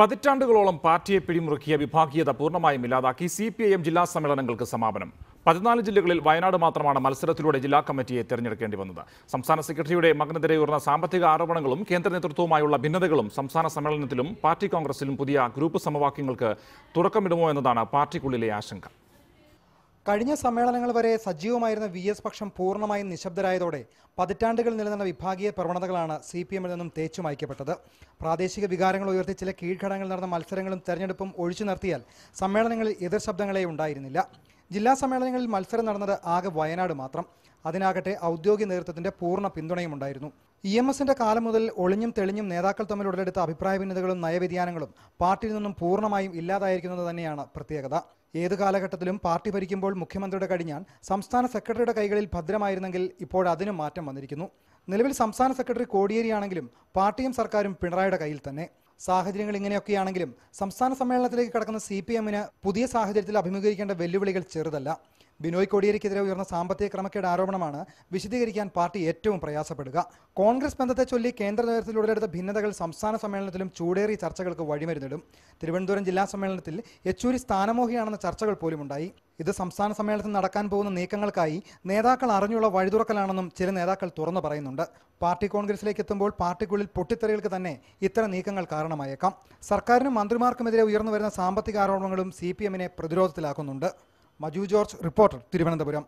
പതിറ്റാണ്ടുകളോളം പാർട്ടിയെ പിടിമുറുക്കിയ വിഭാഗീയത പൂർണ്ണമായും ഇല്ലാതാക്കി സി പി ഐ എം ജില്ലാ സമ്മേളനങ്ങൾക്ക് സമാപനം പതിനാല് ജില്ലകളിൽ വയനാട് മാത്രമാണ് മത്സരത്തിലൂടെ ജില്ലാ കമ്മിറ്റിയെ തെരഞ്ഞെടുക്കേണ്ടി വന്നത് സംസ്ഥാന സെക്രട്ടറിയുടെ മകനെതിരെ ഉയർന്ന സാമ്പത്തിക ആരോപണങ്ങളും കേന്ദ്ര നേതൃത്വവുമായുള്ള ഭിന്നതകളും സംസ്ഥാന സമ്മേളനത്തിലും പാർട്ടി കോൺഗ്രസിലും പുതിയ ഗ്രൂപ്പ് സമവാക്യങ്ങൾക്ക് തുടക്കമിടുമോ എന്നതാണ് പാർട്ടിക്കുള്ളിലെ ആശങ്ക കഴിഞ്ഞ സമ്മേളനങ്ങൾ വരെ സജീവമായിരുന്ന വി എസ് പക്ഷം പൂർണ്ണമായും നിശബ്ദരായതോടെ പതിറ്റാണ്ടുകൾ നിലനിന്ന വിഭാഗീയ പ്രവണതകളാണ് സി പി എമ്മിൽ നിന്നും തേച്ചു മായ്ക്കപ്പെട്ടത് പ്രാദേശിക വികാരങ്ങൾ ഉയർത്തി ചില കീഴ്ഘടകങ്ങളിൽ നടന്ന മത്സരങ്ങളും തെരഞ്ഞെടുപ്പും ഒഴിച്ചു നിർത്തിയാൽ സമ്മേളനങ്ങളിൽ എതിർ ശബ്ദങ്ങളെ ഉണ്ടായിരുന്നില്ല ജില്ലാ സമ്മേളനങ്ങളിൽ മത്സരം നടന്നത് ആകെ വയനാട് മാത്രം അതിനാകട്ടെ ഔദ്യോഗിക നേതൃത്വത്തിന്റെ പൂർണ്ണ ഉണ്ടായിരുന്നു ഇ എം എസിന്റെ കാലം മുതൽ ഒളിഞ്ഞും തെളിഞ്ഞും നേതാക്കൾ തമ്മിൽ ഉടലെടുത്ത അഭിപ്രായ ഭിന്നതകളും നയവ്യതിയാനങ്ങളും പാർട്ടിയിൽ നിന്നും പൂർണ്ണമായും ഇല്ലാതായിരിക്കുന്നത് തന്നെയാണ് പ്രത്യേകത ഏത് കാലഘട്ടത്തിലും പാർട്ടി ഭരിക്കുമ്പോൾ മുഖ്യമന്ത്രിയുടെ കഴിഞ്ഞാൽ സംസ്ഥാന സെക്രട്ടറിയുടെ കൈകളിൽ ഭദ്രമായിരുന്നെങ്കിൽ ഇപ്പോഴതിനും മാറ്റം വന്നിരിക്കുന്നു നിലവിൽ സംസ്ഥാന സെക്രട്ടറി കോടിയേരിയാണെങ്കിലും പാർട്ടിയും സർക്കാരും പിണറായിയുടെ കയ്യിൽ തന്നെ സാഹചര്യങ്ങൾ ഇങ്ങനെയൊക്കെയാണെങ്കിലും സംസ്ഥാന സമ്മേളനത്തിലേക്ക് കടക്കുന്ന സി പി എമ്മിന് പുതിയ സാഹചര്യത്തിൽ അഭിമുഖീകരിക്കേണ്ട വെല്ലുവിളികൾ ചെറുതല്ല ബിനോയ് കോടിയേരിക്കെതിരെ ഉയർന്ന സാമ്പത്തിക ക്രമക്കേട് ആരോപണമാണ് വിശദീകരിക്കാൻ പാർട്ടി ഏറ്റവും പ്രയാസപ്പെടുക കോൺഗ്രസ് ബന്ധത്തെ ചൊല്ലി കേന്ദ്ര നേതൃത്വത്തിലുടലെടുത്ത ഭിന്നതകൾ സംസ്ഥാന സമ്മേളനത്തിലും ചൂടേറി ചർച്ചകൾക്ക് വഴിമരുന്നിടും തിരുവനന്തപുരം ജില്ലാ സമ്മേളനത്തിൽ യെച്ചൂരി സ്ഥാനമോഹിയാണെന്ന ചർച്ചകൾ പോലുമുണ്ടായി ഇത് സംസ്ഥാന സമ്മേളനത്തിൽ നടക്കാൻ പോകുന്ന നീക്കങ്ങൾക്കായി നേതാക്കൾ അറിഞ്ഞുള്ള വഴിതുറക്കലാണെന്നും ചില നേതാക്കൾ തുറന്നു പറയുന്നുണ്ട് പാർട്ടി കോൺഗ്രസിലേക്ക് എത്തുമ്പോൾ പാർട്ടിക്കുള്ളിൽ പൊട്ടിത്തെറികൾക്ക് തന്നെ ഇത്തരം നീക്കങ്ങൾ കാരണമായേക്കാം സർക്കാരിനും മന്ത്രിമാർക്കുമെതിരെ ഉയർന്നു വരുന്ന സാമ്പത്തിക ആരോപണങ്ങളും സി പി എമ്മിനെ പ്രതിരോധത്തിലാക്കുന്നുണ്ട് മജു ജോർജ് റിപ്പോർട്ടർ തിരുവനന്തപുരം